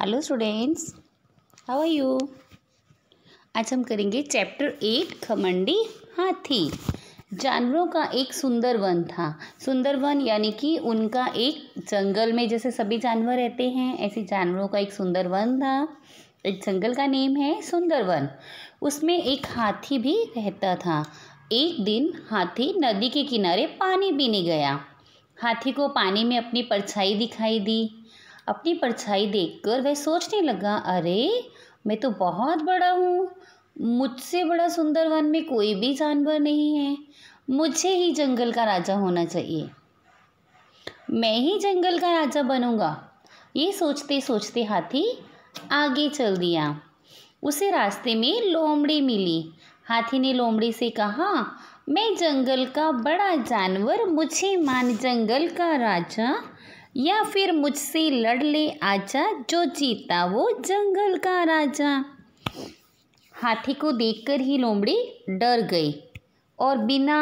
hello students how are you आज हम करेंगे चैप्टर एट खमंडी हाथी जानवरों का एक सुंदर वन था सुंदर वन यानी कि उनका एक जंगल में जैसे सभी जानवर रहते हैं ऐसे जानवरों का एक सुंदर वन था एक जंगल का नेम है सुंदर वन उसमें एक हाथी भी रहता था एक दिन हाथी नदी के किनारे पानी पीने गया हाथी को पानी में अपनी परछाई दिखाई दी अपनी परछाई देखकर वह सोचने लगा अरे मैं तो बहुत बड़ा हूँ मुझसे बड़ा सुंदर वन में कोई भी जानवर नहीं है मुझे ही जंगल का राजा होना चाहिए मैं ही जंगल का राजा बनूंगा ये सोचते सोचते हाथी आगे चल दिया उसे रास्ते में लोमड़ी मिली हाथी ने लोमड़ी से कहा मैं जंगल का बड़ा जानवर मुझे मान जंगल का राजा या फिर मुझसे लड़ ले आजा जो जीता वो जंगल का राजा हाथी को देखकर ही लोमड़ी डर गई और बिना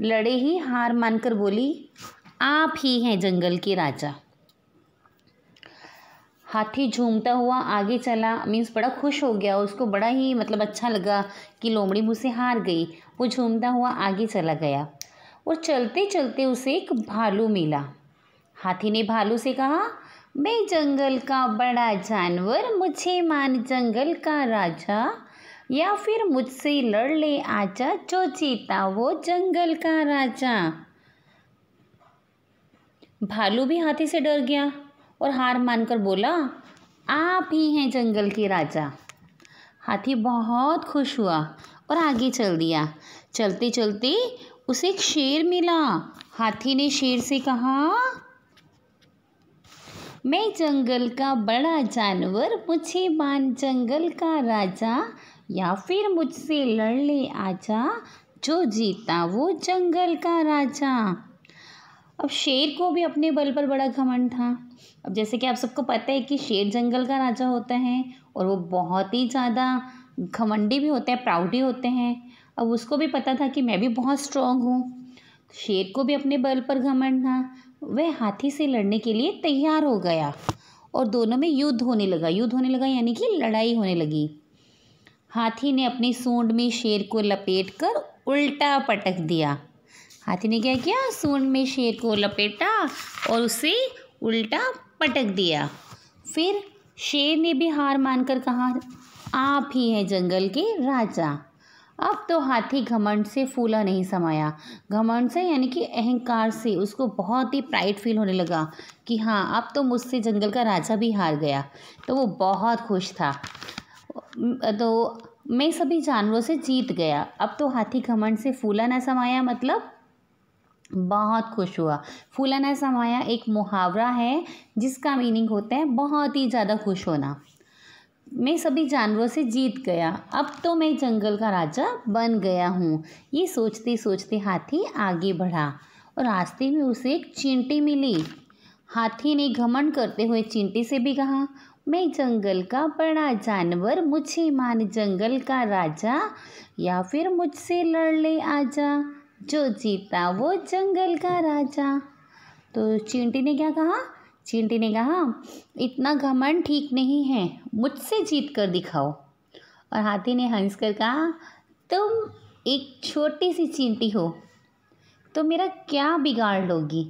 लड़े ही हार मानकर बोली आप ही हैं जंगल के राजा हाथी झूमता हुआ आगे चला मीन्स बड़ा खुश हो गया उसको बड़ा ही मतलब अच्छा लगा कि लोमड़ी मुझसे हार गई वो झूमता हुआ आगे चला गया और चलते चलते उसे एक भालू मिला हाथी ने भालू से कहा मैं जंगल का बड़ा जानवर मुझे मान जंगल का राजा या फिर मुझसे लड़ ले आजा जो जीता वो जंगल का राजा भालू भी हाथी से डर गया और हार मानकर बोला आप ही हैं जंगल के राजा हाथी बहुत खुश हुआ और आगे चल दिया चलते चलते उसे एक शेर मिला हाथी ने शेर से कहा मैं जंगल का बड़ा जानवर मुझे मान जंगल का राजा या फिर मुझसे लड़ ले आजा जो जीता वो जंगल का राजा अब शेर को भी अपने बल पर बड़ा घमंड था अब जैसे कि आप सबको पता है कि शेर जंगल का राजा होता है और वो बहुत ही ज़्यादा घमंडी भी होते हैं प्राउडी होते हैं अब उसको भी पता था कि मैं भी बहुत स्ट्रांग हूँ शेर को भी अपने बल पर घमंड था वह हाथी से लड़ने के लिए तैयार हो गया और दोनों में युद्ध होने लगा युद्ध होने लगा यानी कि लड़ाई होने लगी हाथी ने अपनी सूंड में शेर को लपेट कर उल्टा पटक दिया हाथी ने क्या किया सूंड में शेर को लपेटा और उसे उल्टा पटक दिया फिर शेर ने भी हार मानकर कहा आप ही हैं जंगल के राजा अब तो हाथी घमंड से फूला नहीं समाया घमंड से यानी कि अहंकार से उसको बहुत ही प्राइड फील होने लगा कि हाँ अब तो मुझसे जंगल का राजा भी हार गया तो वो बहुत खुश था तो मैं सभी जानवरों से जीत गया अब तो हाथी घमंड से फूला ना समाया मतलब बहुत खुश हुआ फूला ना समाया एक मुहावरा है जिसका मीनिंग होता है बहुत ही ज़्यादा खुश होना मैं सभी जानवरों से जीत गया अब तो मैं जंगल का राजा बन गया हूँ ये सोचते सोचते हाथी आगे बढ़ा और रास्ते में उसे एक चींटी मिली हाथी ने घमंड करते हुए चींटी से भी कहा मैं जंगल का बड़ा जानवर मुझे मान जंगल का राजा या फिर मुझसे लड़ ले आजा जो जीता वो जंगल का राजा तो चींटी ने क्या कहा चींटी ने कहा इतना घमंड ठीक नहीं है मुझसे जीत कर दिखाओ और हाथी ने हंस कर कहा तुम एक छोटी सी चींटी हो तो मेरा क्या बिगाड़ लोगी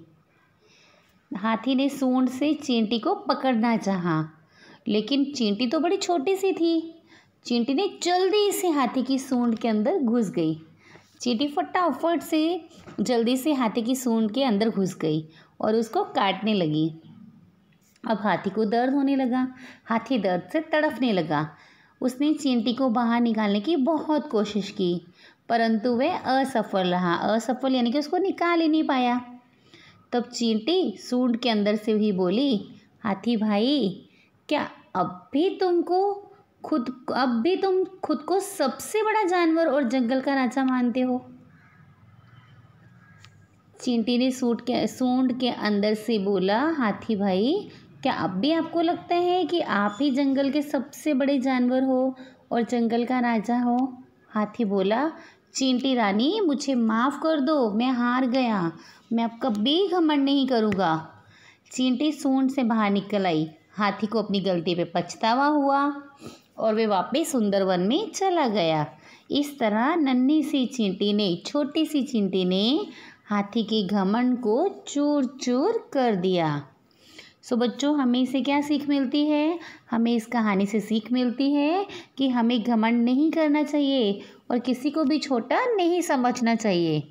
हाथी ने सूंड से चींटी को पकड़ना चाहा लेकिन चींटी तो बड़ी छोटी सी थी चींटी ने जल्दी से हाथी की सूंड के अंदर घुस गई चींटी फटाफट से जल्दी से हाथी की सूंड के अंदर घुस गई और उसको काटने लगी अब हाथी को दर्द होने लगा हाथी दर्द से तड़फने लगा उसने चींटी को बाहर निकालने की बहुत कोशिश की परंतु वह असफल रहा असफल यानी कि उसको निकाल ही नहीं पाया तब चींटी सूंड के अंदर से भी बोली हाथी भाई क्या अब भी तुमको खुद अब भी तुम खुद को सबसे बड़ा जानवर और जंगल का राजा मानते हो चींटी ने सूट के सूंड के अंदर से बोला हाथी भाई क्या अब भी आपको लगता है कि आप ही जंगल के सबसे बड़े जानवर हो और जंगल का राजा हो हाथी बोला चींटी रानी मुझे माफ़ कर दो मैं हार गया मैं अब कभी घमंड नहीं करूँगा चींटी सूंड से बाहर निकल आई हाथी को अपनी गलती पे पछतावा हुआ और वे वापस सुंदरवन में चला गया इस तरह नन्ही सी चींटी ने छोटी सी चींटी ने हाथी के घमंड को चूर चूर कर दिया सो बच्चों हमें इसे क्या सीख मिलती है हमें इस कहानी से सीख मिलती है कि हमें घमंड नहीं करना चाहिए और किसी को भी छोटा नहीं समझना चाहिए